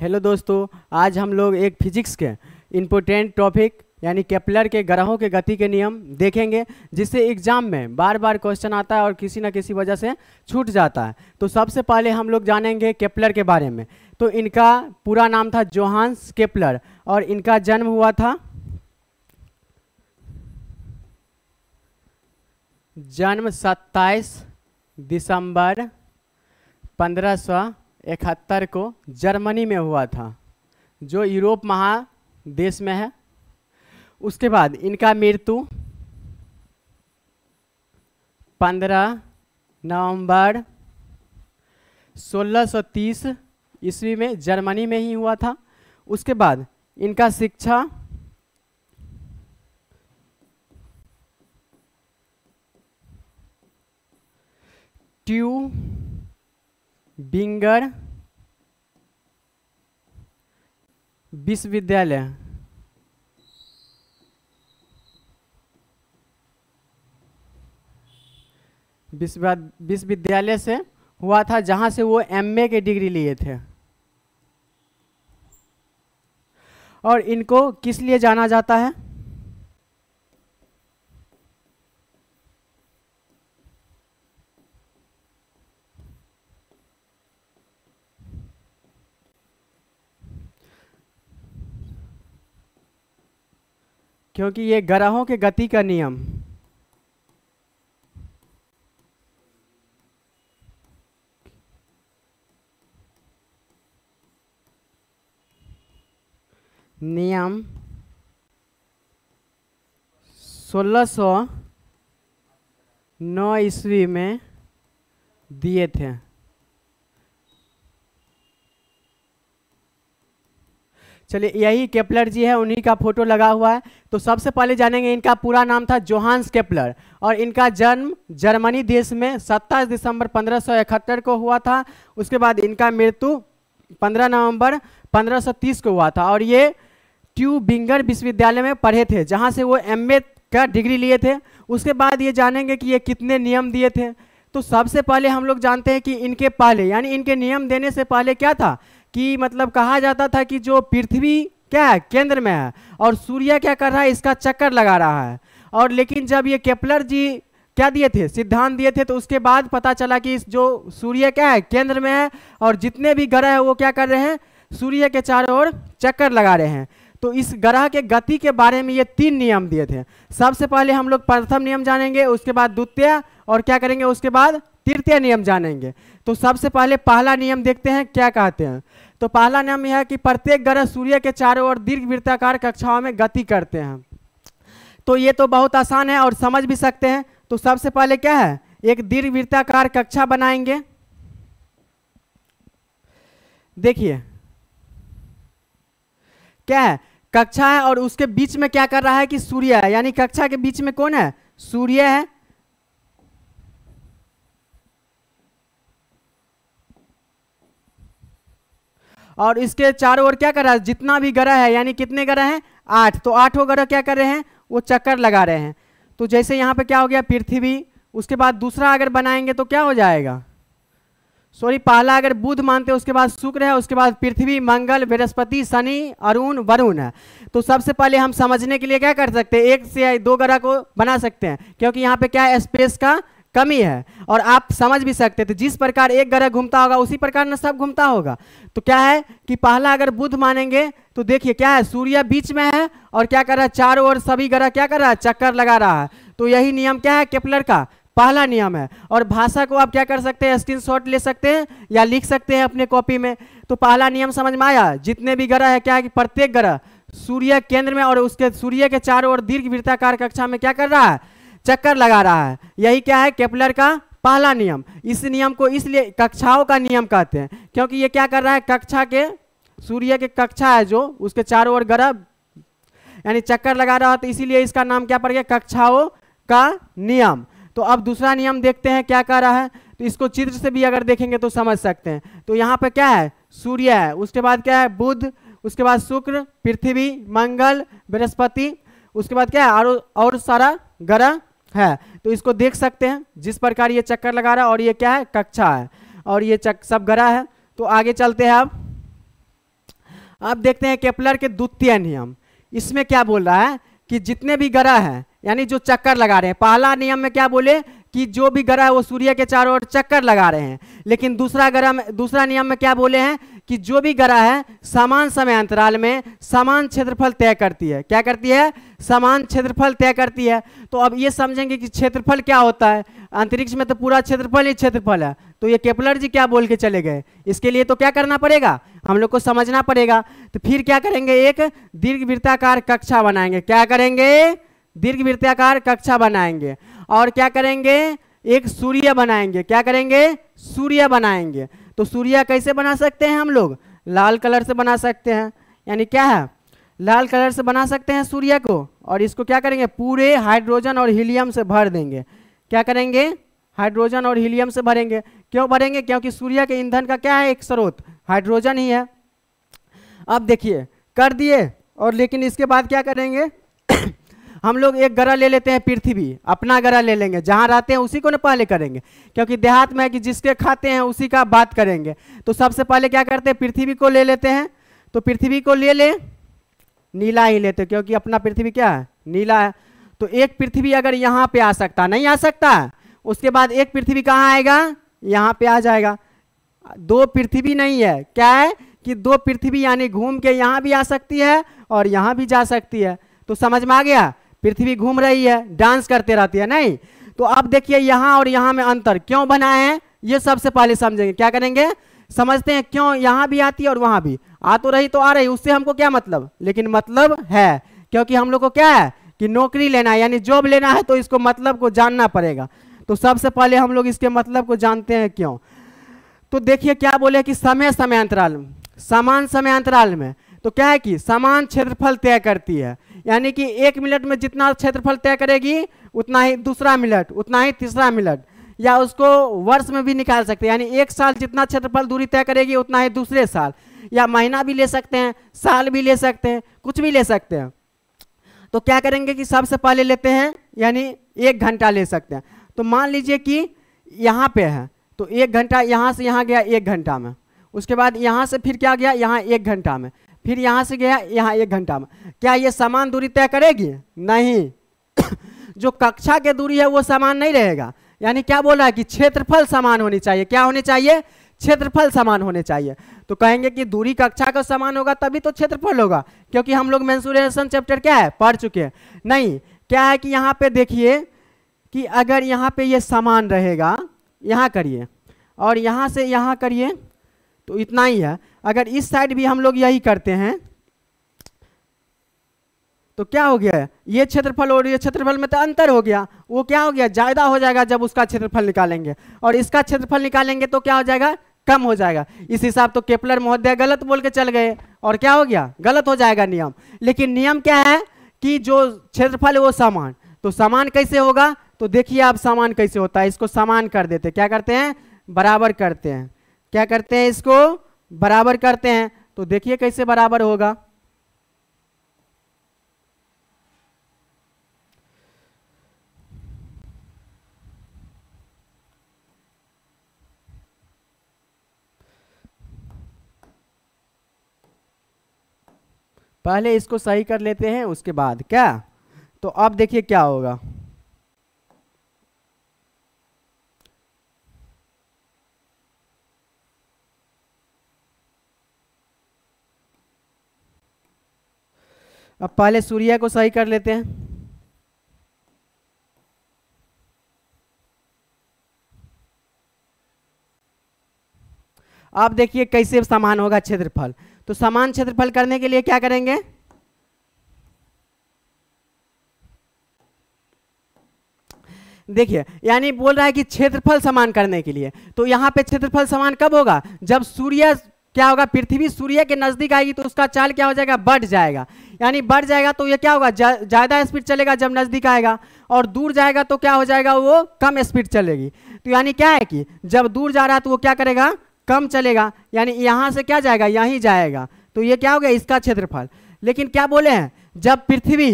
hello दोस्तों आज हम लोग एक फिजिक्स के इम्पोर्टेंट टॉपिक यानी केपलर के ग्रहों के गति के नियम देखेंगे जिससे एग्जाम में बार बार क्वेश्चन आता है और किसी ना किसी वजह से छूट जाता है तो सबसे पहले हम लोग जानेंगे केपलर के बारे में तो इनका पूरा नाम था जोहान्स केपलर और इनका जन्म हुआ था जन्म 27 दिसंबर पंद्रह इकहत्तर को जर्मनी में हुआ था जो यूरोप महादेश में है उसके बाद इनका मृत्यु 15 नवंबर 1630 ईस्वी में जर्मनी में ही हुआ था उसके बाद इनका शिक्षा ट्यू बिंगर विश्वविद्यालय विश्वविद्यालय से हुआ था जहाँ से वो एमए के डिग्री लिए थे और इनको किस लिए जाना जाता है क्योंकि ये ग्रहों के गति का नियम नियम सोलह सौ नौ ईस्वी में दिए थे चलिए यही केपलर जी है उन्हीं का फोटो लगा हुआ है तो सबसे पहले जानेंगे इनका पूरा नाम था जोहान्स केपलर और इनका जन्म जर्मनी देश में 27 दिसंबर पंद्रह को हुआ था उसके बाद इनका मृत्यु 15 नवंबर 1530 को हुआ था और ये ट्यूबिंगर विश्वविद्यालय में पढ़े थे जहाँ से वो एम का डिग्री लिए थे उसके बाद ये जानेंगे कि ये कितने नियम दिए थे तो सबसे पहले हम लोग जानते हैं कि इनके पहले यानी इनके नियम देने से पहले क्या था कि मतलब कहा जाता था कि जो पृथ्वी क्या है केंद्र में है और सूर्य क्या कर रहा है इसका चक्कर लगा रहा है और लेकिन जब ये केपलर जी क्या दिए थे सिद्धांत दिए थे तो उसके बाद पता चला कि जो सूर्य क्या है केंद्र में है और जितने भी ग्रह है वो क्या कर रहे हैं सूर्य के चारों ओर चक्कर लगा रहे हैं तो इस ग्रह के गति के बारे में ये तीन नियम दिए थे सबसे पहले हम लोग प्रथम नियम जानेंगे उसके बाद द्वितीय और क्या करेंगे उसके बाद तृतीय नियम जानेंगे तो सबसे पहले पहला नियम देखते हैं क्या कहते हैं तो पहला नियम यह है कि प्रत्येक ग्रह सूर्य के चारों ओर दीर्घ वृत्ताकार कक्षाओं में गति करते हैं तो ये तो बहुत आसान है और समझ भी सकते हैं तो सबसे पहले क्या है एक दीर्घ वृत्ताकार कक्षा बनाएंगे देखिए क्या है कक्षा है और उसके बीच में क्या कर रहा है कि सूर्य है यानी कक्षा के बीच में कौन है सूर्य है और इसके चारों ओर क्या कर रहा है जितना भी ग्रह है यानी कितने ग्रह हैं आठ तो आठों ग्रह क्या कर रहे हैं वो चक्कर लगा रहे हैं तो जैसे यहाँ पे क्या हो गया पृथ्वी उसके बाद दूसरा अगर बनाएंगे तो क्या हो जाएगा सॉरी पहला अगर बुध मानते हैं उसके बाद शुक्र है उसके बाद पृथ्वी मंगल बृहस्पति शनि अरुण वरुण है तो सबसे पहले हम समझने के लिए क्या कर सकते हैं एक से दो ग्रह को बना सकते हैं क्योंकि यहाँ पे क्या है स्पेस का कमी है और आप समझ भी सकते थे तो जिस प्रकार एक ग्रह घूमता होगा उसी प्रकार न सब घूमता होगा तो क्या है कि पहला अगर बुध मानेंगे तो देखिए क्या है सूर्य बीच में है और क्या कर रहा है चारों ओर सभी ग्रह क्या कर रहा है चक्कर लगा रहा है तो यही नियम क्या है केपलर का पहला नियम है और भाषा को आप क्या कर सकते हैं स्क्रीन शॉट ले सकते हैं या लिख सकते हैं अपने कॉपी में तो पहला नियम समझ में आया जितने भी ग्रह है क्या है कि प्रत्येक ग्रह सूर्य केंद्र में और उसके सूर्य के चारों ओर दीर्घ वृत्ताकार कक्षा में क्या कर रहा है चक्कर लगा रहा है यही क्या है केपलर का पहला नियम इस नियम को इसलिए कक्षाओं का नियम कहते हैं क्योंकि ये क्या कर रहा है कक्षा के सूर्य के कक्षा है जो उसके चारों ओर ग्रह यानी चक्कर लगा रहा है तो इसीलिए इसका नाम क्या पड़ गया कक्षाओं का नियम तो अब दूसरा नियम देखते हैं क्या कह रहा है तो इसको चित्र से भी अगर देखेंगे तो समझ सकते हैं तो यहाँ पर क्या है सूर्य है उसके बाद क्या है बुध उसके बाद शुक्र पृथ्वी मंगल बृहस्पति उसके बाद क्या है और और सारा ग्रह है तो इसको देख सकते हैं जिस प्रकार ये चक्कर लगा रहा है और ये क्या है कक्षा है और ये चक सब ग्रह है तो आगे चलते हैं अब अब देखते हैं केपलर के द्वितीय नियम इसमें क्या बोल रहा है कि जितने भी ग्रह हैं यानी जो चक्कर लगा रहे हैं पहला नियम में क्या बोले कि जो भी ग्रह है वो सूर्य के चारों ओर चक्कर लगा रहे हैं लेकिन दूसरा ग्रह में दूसरा नियम में क्या बोले हैं कि जो भी ग्रह है समान समय अंतराल में समान क्षेत्रफल तय करती है क्या करती है समान क्षेत्रफल तय करती है तो अब ये समझेंगे कि क्षेत्रफल क्या होता है अंतरिक्ष में तो पूरा क्षेत्रफल ही क्षेत्रफल है तो ये केपलर जी क्या बोल के चले गए इसके लिए तो क्या करना पड़ेगा हम लोग को समझना पड़ेगा तो फिर क्या करेंगे एक दीर्घ वृत्ताकार कक्षा बनाएंगे क्या करेंगे दीर्घ वृत्ताकार कक्षा बनाएंगे और क्या करेंगे एक सूर्य बनाएंगे क्या करेंगे सूर्य बनाएंगे तो सूर्या कैसे बना सकते हैं हम लोग लाल कलर से बना सकते हैं यानी क्या है लाल कलर से बना सकते हैं सूर्य को और इसको क्या करेंगे पूरे हाइड्रोजन और हीलियम से भर देंगे क्या करेंगे हाइड्रोजन और हीलियम से भरेंगे क्यों भरेंगे क्योंकि सूर्य के ईंधन का क्या है एक स्रोत हाइड्रोजन ही है अब देखिए कर दिए और लेकिन इसके बाद क्या करेंगे हम लोग एक ग्रह ले लेते हैं पृथ्वी अपना ग्रह ले लेंगे जहाँ रहते हैं उसी को ना पहले करेंगे क्योंकि देहात में है कि जिसके खाते हैं उसी का बात करेंगे तो सबसे पहले क्या करते हैं पृथ्वी को ले लेते हैं तो पृथ्वी को ले लें नीला ही लेते क्योंकि अपना पृथ्वी क्या है नीला है तो एक पृथ्वी अगर यहाँ पर आ सकता नहीं आ सकता उसके बाद एक पृथ्वी कहाँ आएगा यहाँ पर आ जाएगा दो पृथ्वी नहीं है क्या है कि दो पृथ्वी यानी घूम के यहाँ भी आ सकती है और यहाँ भी जा सकती है तो समझ में आ गया पृथ्वी घूम रही है डांस करते रहती है नहीं तो अब देखिए यहाँ और यहाँ में अंतर क्यों बनाए हैं ये सबसे पहले समझेंगे क्या करेंगे समझते हैं क्यों यहाँ भी आती है और वहाँ भी आ तो रही तो आ रही उससे हमको क्या मतलब लेकिन मतलब है क्योंकि हम लोग को क्या है कि नौकरी लेना है यानी जॉब लेना है तो इसको मतलब को जानना पड़ेगा तो सबसे पहले हम लोग इसके मतलब को जानते हैं क्यों तो देखिए क्या बोले कि समय समय अंतराल समान समय अंतराल में तो क्या है कि समान क्षेत्रफल तय करती है यानी कि एक मिनट में जितना क्षेत्रफल तय करेगी उतना ही दूसरा मिनट उतना ही तीसरा मिनट या उसको वर्ष में भी निकाल सकते हैं यानी एक साल जितना क्षेत्रफल दूरी तय करेगी उतना ही दूसरे साल या महीना भी ले सकते हैं साल भी ले सकते हैं कुछ भी ले सकते हैं तो क्या करेंगे कि सबसे पहले लेते हैं यानी एक घंटा ले सकते हैं तो मान लीजिए कि यहाँ पे है तो एक घंटा यहाँ से यहाँ गया एक घंटा में उसके बाद यहाँ से फिर क्या गया यहाँ एक घंटा में फिर यहाँ से गया यहाँ एक घंटा में क्या ये समान दूरी तय करेगी नहीं जो कक्षा के दूरी है वो समान नहीं रहेगा यानी क्या बोला है कि क्षेत्रफल समान होनी चाहिए क्या होने चाहिए क्षेत्रफल समान होने चाहिए तो कहेंगे कि दूरी कक्षा का समान होगा तभी तो क्षेत्रफल होगा क्योंकि हम लोग मैंसुरेशन चैप्टर क्या है पढ़ चुके हैं नहीं क्या है कि यहाँ पे देखिए कि अगर यहाँ पे ये यह समान रहेगा यहाँ करिए और यहाँ से यहाँ करिए तो इतना ही है अगर इस साइड भी हम लोग यही करते हैं तो क्या हो गया ये क्षेत्रफल और ये क्षेत्रफल में तो अंतर हो गया वो क्या हो गया ज़्यादा हो जाएगा जब उसका क्षेत्रफल निकालेंगे और इसका क्षेत्रफल निकालेंगे तो क्या हो जाएगा कम हो जाएगा इस हिसाब तो केपलर महोदय गलत बोल के चल गए और क्या हो गया गलत हो जाएगा नियम लेकिन नियम क्या है कि जो क्षेत्रफल है वो समान तो समान कैसे होगा तो देखिए आप समान कैसे होता है इसको समान कर देते क्या करते हैं बराबर करते हैं क्या करते हैं इसको बराबर करते हैं तो देखिए कैसे बराबर होगा पहले इसको सही कर लेते हैं उसके बाद क्या तो अब देखिए क्या होगा अब पहले सूर्या को सही कर लेते हैं अब देखिए कैसे समान होगा क्षेत्रफल तो समान क्षेत्रफल करने के लिए क्या करेंगे देखिए यानी बोल रहा है कि क्षेत्रफल समान करने के लिए तो यहां पे क्षेत्रफल समान कब होगा जब सूर्य क्या होगा पृथ्वी सूर्य के नजदीक आएगी तो उसका चाल क्या हो जाएगा बढ़ जाएगा यानी बढ़ जाएगा तो ये क्या होगा ज़्यादा स्पीड चलेगा जब नज़दीक आएगा और दूर जाएगा तो क्या हो जाएगा वो कम स्पीड चलेगी तो यानी क्या है कि जब दूर जा रहा है तो वो क्या करेगा कम चलेगा यानी यहाँ से क्या जाएगा यहीं जाएगा तो ये क्या हो गया इसका क्षेत्रफल लेकिन क्या बोले हैं जब पृथ्वी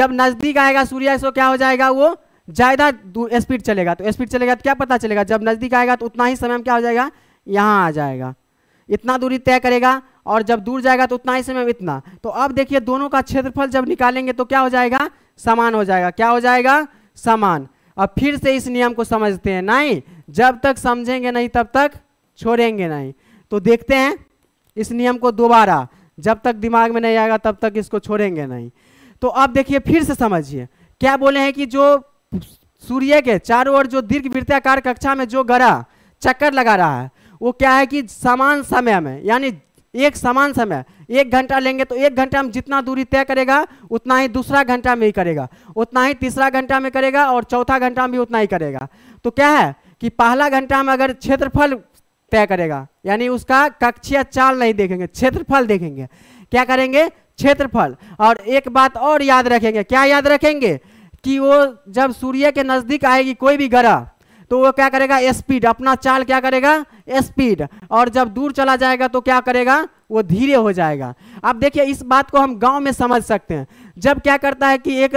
जब नज़दीक आएगा सूर्य से तो क्या हो जाएगा वो ज़्यादा स्पीड चलेगा तो स्पीड चलेगा तो क्या पता चलेगा जब नज़दीक आएगा तो उतना ही समय में क्या हो जाएगा यहाँ आ जाएगा इतना दूरी तय करेगा और जब दूर जाएगा तो उतना ही समय इतना तो अब देखिए दोनों का क्षेत्रफल जब निकालेंगे तो क्या हो जाएगा समान हो जाएगा क्या हो जाएगा समान अब फिर से इस नियम को समझते हैं नहीं जब तक समझेंगे नहीं तब तक छोड़ेंगे नहीं तो देखते हैं इस नियम को दोबारा जब तक दिमाग में नहीं आएगा तब तक इसको छोड़ेंगे नहीं तो अब देखिए फिर से समझिए क्या बोले हैं कि जो सूर्य के चारों ओर जो दीर्घ वृत्ताकार कक्षा में जो गरा चक्कर लगा रहा है वो क्या है कि समान समय में यानी एक समान समय एक घंटा लेंगे तो एक घंटा में जितना दूरी तय करेगा उतना ही दूसरा घंटा में ही करेगा उतना ही तीसरा घंटा में करेगा और चौथा घंटा में भी उतना ही करेगा तो क्या है कि पहला घंटा में अगर क्षेत्रफल तय करेगा यानी उसका कक्षीय चाल नहीं देखेंगे क्षेत्रफल देखेंगे क्या करेंगे क्षेत्रफल और एक बात और याद रखेंगे क्या याद रखेंगे कि वो जब सूर्य के नज़दीक आएगी कोई भी ग्रह तो वो क्या करेगा स्पीड अपना चाल क्या करेगा स्पीड और जब दूर चला जाएगा तो क्या करेगा वो धीरे हो जाएगा अब देखिए इस बात को हम गांव में समझ सकते हैं जब क्या करता है कि एक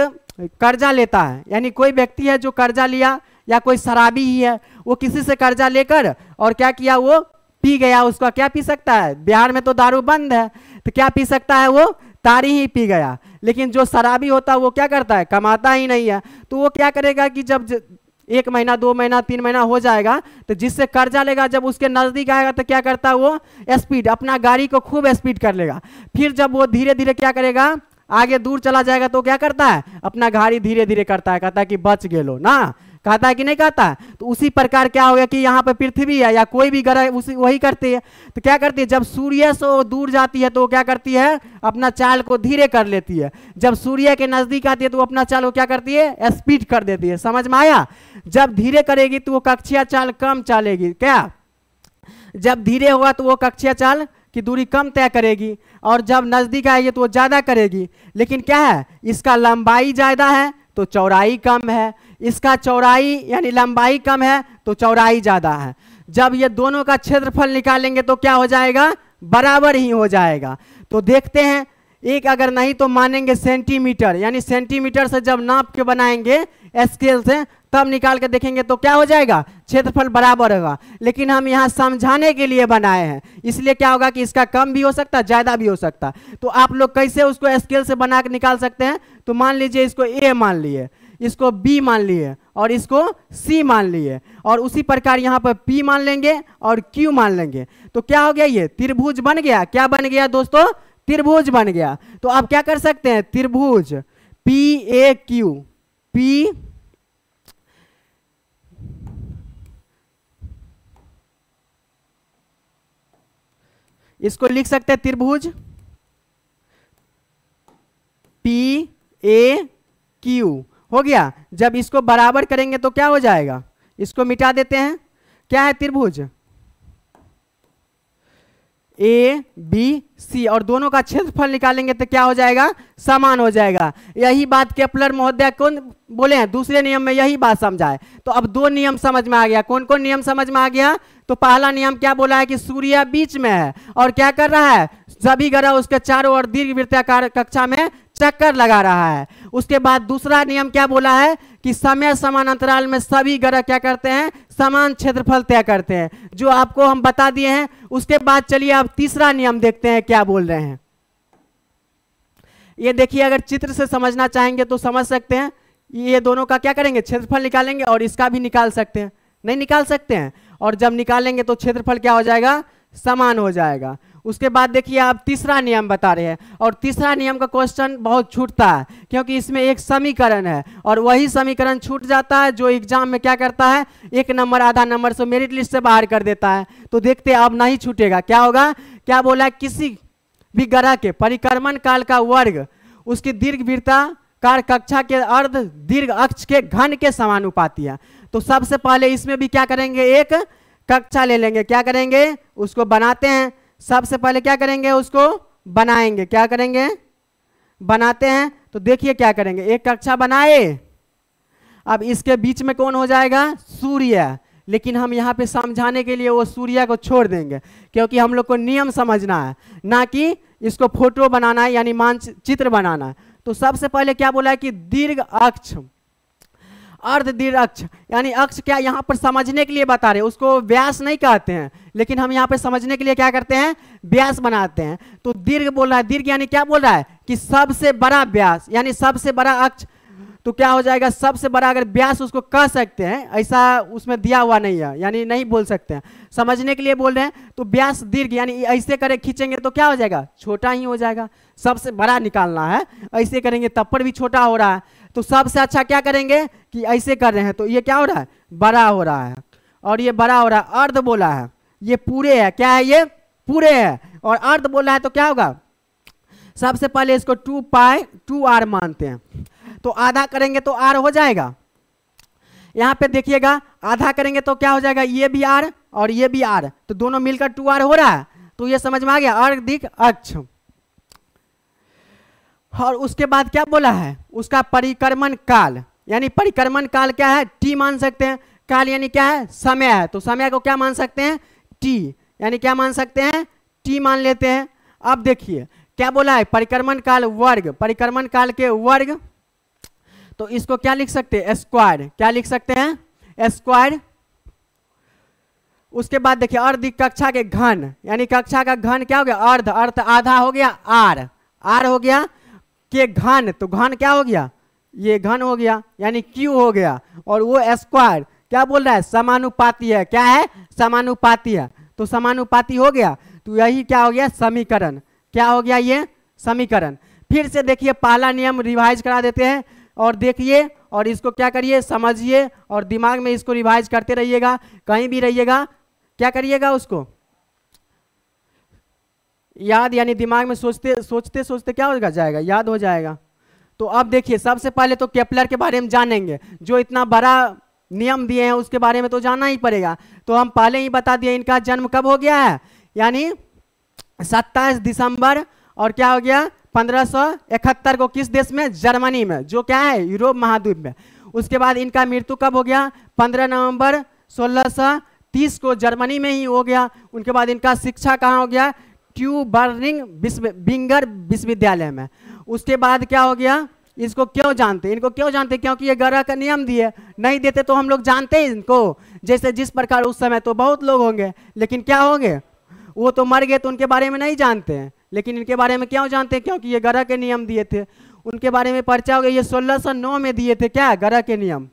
कर्जा लेता है यानी कोई व्यक्ति है जो कर्जा लिया या कोई शराबी ही है वो किसी से कर्जा लेकर और क्या किया वो पी गया उसका क्या पी सकता है बिहार में तो दारू बंद है तो क्या पी सकता है वो तारी ही पी गया लेकिन जो शराबी होता है वो क्या करता है कमाता ही नहीं है तो वो क्या करेगा कि जब एक महीना दो महीना तीन महीना हो जाएगा तो जिससे कर्जा लेगा जब उसके नज़दीक आएगा तो क्या करता है वो स्पीड अपना गाड़ी को खूब स्पीड कर लेगा फिर जब वो धीरे धीरे क्या करेगा आगे दूर चला जाएगा तो क्या करता है अपना गाड़ी धीरे धीरे करता है कहता है कि बच गए लो ना कहता है कि नहीं कहता तो उसी प्रकार क्या हो गया कि यहाँ पर पृथ्वी है या कोई भी ग्रह उसी वही करती है तो क्या करती है जब सूर्य से वो दूर जाती है तो वो क्या करती है अपना चाल को धीरे कर लेती है जब सूर्य के नज़दीक आती है तो वो अपना चाल को क्या करती है स्पीड कर देती है समझ में आया जब धीरे करेगी तो वो कक्षिया चाल कम चलेगी क्या जब धीरे होगा तो वो कक्षिया चाल की दूरी कम तय करेगी और जब नज़दीक आएगी तो वो ज़्यादा करेगी लेकिन क्या है इसका लंबाई ज़्यादा है तो चौड़ाई कम है इसका चौड़ाई यानी लंबाई कम है तो चौड़ाई ज़्यादा है जब ये दोनों का क्षेत्रफल निकालेंगे तो क्या हो जाएगा बराबर ही हो जाएगा तो देखते हैं एक अगर नहीं तो मानेंगे सेंटीमीटर यानी सेंटीमीटर से जब नाप के बनाएंगे स्केल से तब निकाल के देखेंगे तो क्या हो जाएगा क्षेत्रफल बराबर होगा लेकिन हम यहाँ समझाने के लिए बनाए हैं इसलिए क्या होगा कि इसका कम भी हो सकता है ज़्यादा भी हो सकता है तो आप लोग कैसे उसको स्केल से बना के निकाल सकते हैं तो मान लीजिए इसको ए मान लीजिए इसको बी मान लिए और इसको सी मान लिए और उसी प्रकार यहाँ पर पी मान लेंगे और क्यू मान लेंगे तो क्या हो गया ये त्रिभुज बन गया क्या बन गया दोस्तों त्रिभुज बन गया तो आप क्या कर सकते हैं त्रिभुज पी ए क्यू पी इसको लिख सकते हैं त्रिभुज पी ए क्यू हो गया जब इसको बराबर करेंगे तो क्या हो जाएगा इसको मिटा देते हैं क्या है त्रिभुज ए बी सी और दोनों का क्षेत्रफल निकालेंगे तो क्या हो जाएगा समान हो जाएगा यही बात केपलर महोदय कौन बोले हैं दूसरे नियम में यही बात समझाए तो अब दो नियम समझ में आ गया कौन कौन नियम समझ में आ गया तो पहला नियम क्या बोला है कि सूर्य बीच में है और क्या कर रहा है सभी ग्रह उसके चारों और दीर्घ वृत्ताकार कक्षा में चक्कर लगा रहा है उसके बाद दूसरा नियम क्या बोला है कि समय समान अंतराल में सभी ग्रह क्या करते हैं समान क्षेत्रफल तय करते हैं जो आपको हम बता दिए हैं उसके बाद चलिए आप तीसरा नियम देखते हैं क्या बोल रहे हैं ये देखिए अगर चित्र से समझना चाहेंगे तो समझ सकते हैं ये दोनों का क्या करेंगे क्षेत्रफल निकालेंगे और इसका भी निकाल सकते हैं नहीं निकाल सकते हैं और जब निकालेंगे तो क्षेत्रफल क्या हो जाएगा समान हो जाएगा उसके बाद देखिए आप तीसरा नियम बता रहे हैं और तीसरा नियम का क्वेश्चन बहुत छूटता है क्योंकि इसमें एक समीकरण है और वही समीकरण छूट जाता है जो एग्जाम में क्या करता है एक नंबर आधा नंबर से मेरिट लिस्ट से बाहर कर देता है तो देखते अब नहीं छूटेगा क्या होगा क्या बोला किसी भी ग्रह के परिक्रमण काल का वर्ग उसकी दीर्घ कार कक्षा के अर्ध दीर्घ अक्ष के घन के समानुपाती है तो सबसे पहले इसमें भी क्या करेंगे एक कक्षा ले लेंगे क्या करेंगे उसको बनाते हैं सबसे पहले क्या करेंगे उसको बनाएंगे क्या करेंगे बनाते हैं तो देखिए क्या करेंगे एक कक्षा बनाए अब इसके बीच में कौन हो जाएगा सूर्य लेकिन हम यहाँ पे समझाने के लिए वो सूर्य को छोड़ देंगे क्योंकि हम लोग को नियम समझना है ना कि इसको फोटो बनाना है यानी मानचित्र बनाना है तो सबसे पहले क्या बोला है कि दीर्घ अक्ष अर्ध दीर्घ अक्ष यानी अक्ष क्या यहाँ पर समझने के लिए बता रहे हैं उसको व्यास नहीं कहते हैं लेकिन हम यहाँ पर समझने के लिए क्या करते हैं व्यास बनाते हैं तो दीर्घ बोल रहा है दीर्घ यानी क्या बोल रहा है कि सबसे बड़ा व्यास यानी सबसे बड़ा अक्ष तो क्या हो जाएगा सबसे बड़ा अगर व्यास उसको कह सकते हैं ऐसा उसमें दिया हुआ नहीं है यानी नहीं बोल सकते हैं समझने के लिए बोल रहे हैं तो व्यास दीर्घ यानी ऐसे करें खींचेंगे तो क्या हो जाएगा छोटा ही हो जाएगा सबसे बड़ा निकालना है ऐसे करेंगे तब पर भी छोटा हो रहा है तो सबसे अच्छा क्या करेंगे कि ऐसे कर रहे हैं तो ये क्या हो रहा है बड़ा हो रहा है और ये बड़ा हो रहा है अर्ध बोला है ये पूरे है क्या है ये पूरे है और अर्ध बोला है तो क्या होगा सबसे पहले इसको टू पाए टू आर मानते हैं तो आधा करेंगे तो आर हो जाएगा यहाँ पे देखिएगा आधा करेंगे तो क्या हो जाएगा ये भी आर और ये भी आर तो दोनों मिलकर टू आर हो रहा है तो ये समझ में आ गया दिख अक्ष और उसके बाद क्या बोला है उसका परिक्रमण काल यानी परिक्रमण काल क्या है टी मान सकते हैं काल यानी क्या है समय है तो समय को क्या मान सकते हैं टी यानी क्या मान सकते हैं टी मान लेते हैं अब देखिए क्या बोला है परिक्रमण काल वर्ग परिक्रमण काल के वर्ग तो इसको क्या लिख सकते हैं स्क्वायर क्या लिख सकते हैं स्क्वायर उसके बाद देखिए अर्ध कक्षा के घन यानी कक्षा का घन क्या हो गया अर्ध अर्थ आधा हो गया आर आर हो गया के घन तो घन क्या हो गया ये घन हो गया यानी क्यू हो गया और वो स्क्वायर क्या बोल रहा है समानुपाती है क्या है समानुपाती है तो समानुपाती हो गया तो यही क्या हो गया समीकरण क्या हो गया ये समीकरण फिर से देखिए पहला नियम रिवाइज करा देते हैं और देखिए और इसको क्या करिए समझिए और दिमाग में इसको रिवाइज करते रहिएगा कहीं भी रहिएगा क्या करिएगा उसको याद यानी दिमाग में सोचते सोचते सोचते क्या हो जाएगा याद हो जाएगा तो अब देखिए सबसे पहले तो केपलर के बारे में जानेंगे जो इतना बड़ा नियम दिए हैं उसके बारे में तो जानना ही पड़ेगा तो हम पहले ही बता दिए इनका जन्म कब हो गया है यानी सत्ताईस दिसंबर और क्या हो गया पंद्रह को किस देश में जर्मनी में जो क्या है यूरोप महाद्वीप में उसके बाद इनका मृत्यु कब हो गया 15 नवंबर 1630 को जर्मनी में ही हो गया उनके बाद इनका शिक्षा कहाँ हो गया ट्यू बर्निंग विश्व बिंगर विश्वविद्यालय में उसके बाद क्या हो गया इसको क्यों जानते इनको क्यों जानते क्योंकि ये ग्रह का नियम दिए नहीं देते तो हम लोग जानते हैं इनको जैसे जिस प्रकार उस समय तो बहुत लोग होंगे लेकिन क्या होंगे वो तो मर गए तो उनके बारे में नहीं जानते हैं लेकिन इनके बारे में क्यों जानते हैं क्योंकि ये ग्रह के नियम दिए थे उनके बारे में पर्चा हो गया ये सोलह में दिए थे क्या ग्रह के नियम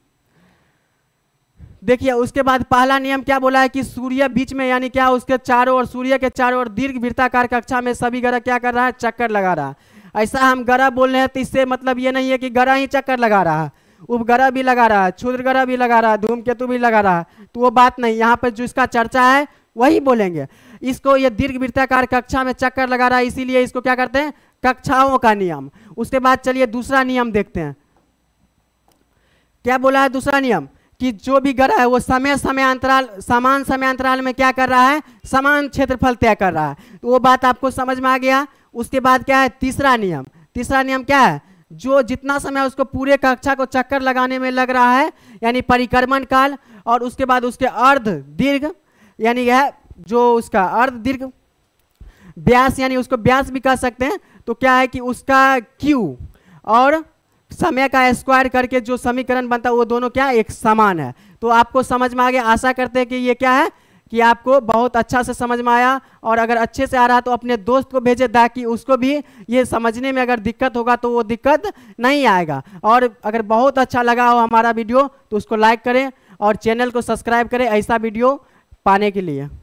देखिए उसके बाद पहला नियम क्या बोला है कि सूर्य बीच में यानी क्या उसके चारों ओर सूर्य के चारों ओर दीर्घ वृत्ताकार कक्षा में सभी ग्रह क्या कर रहा है चक्कर लगा रहा है ऐसा हम ग्रह बोल रहे हैं तो इससे मतलब ये नहीं है कि ग्रह ही चक्कर लगा रहा है उपग्रह भी लगा रहा है क्षुद्र ग्रह भी लगा रहा है धूमकेतु भी लगा रहा है तो वो बात नहीं यहाँ पर जो इसका चर्चा है वही बोलेंगे इसको ये दीर्घ वृत्ताकार कक्षा में चक्कर लगा रहा है इसीलिए इसको क्या करते हैं कक्षाओं का नियम उसके बाद चलिए दूसरा नियम देखते हैं क्या बोला है दूसरा नियम कि जो भी ग्रह है वो समय समय अंतराल समान समय अंतराल में क्या कर रहा है समान क्षेत्रफल तय कर रहा है तो वो बात आपको समझ में आ गया उसके बाद क्या है तीसरा नियम तीसरा नियम क्या है जो जितना समय उसको पूरे कक्षा को चक्कर लगाने में लग रहा है यानी परिक्रमण काल और उसके बाद उसके अर्ध दीर्घ यानी यह जो उसका अर्ध दीर्घ व्यास यानी उसको व्यास भी कह सकते हैं तो क्या है कि उसका क्यू और समय का स्क्वायर करके जो समीकरण बनता है वो दोनों क्या एक समान है तो आपको समझ में आ गया आशा करते हैं कि ये क्या है कि आपको बहुत अच्छा से समझ में आया और अगर अच्छे से आ रहा तो अपने दोस्त को भेजे ताकि उसको भी ये समझने में अगर दिक्कत होगा तो वो दिक्कत नहीं आएगा और अगर बहुत अच्छा लगा हो हमारा वीडियो तो उसको लाइक करें और चैनल को सब्सक्राइब करें ऐसा वीडियो पाने के लिए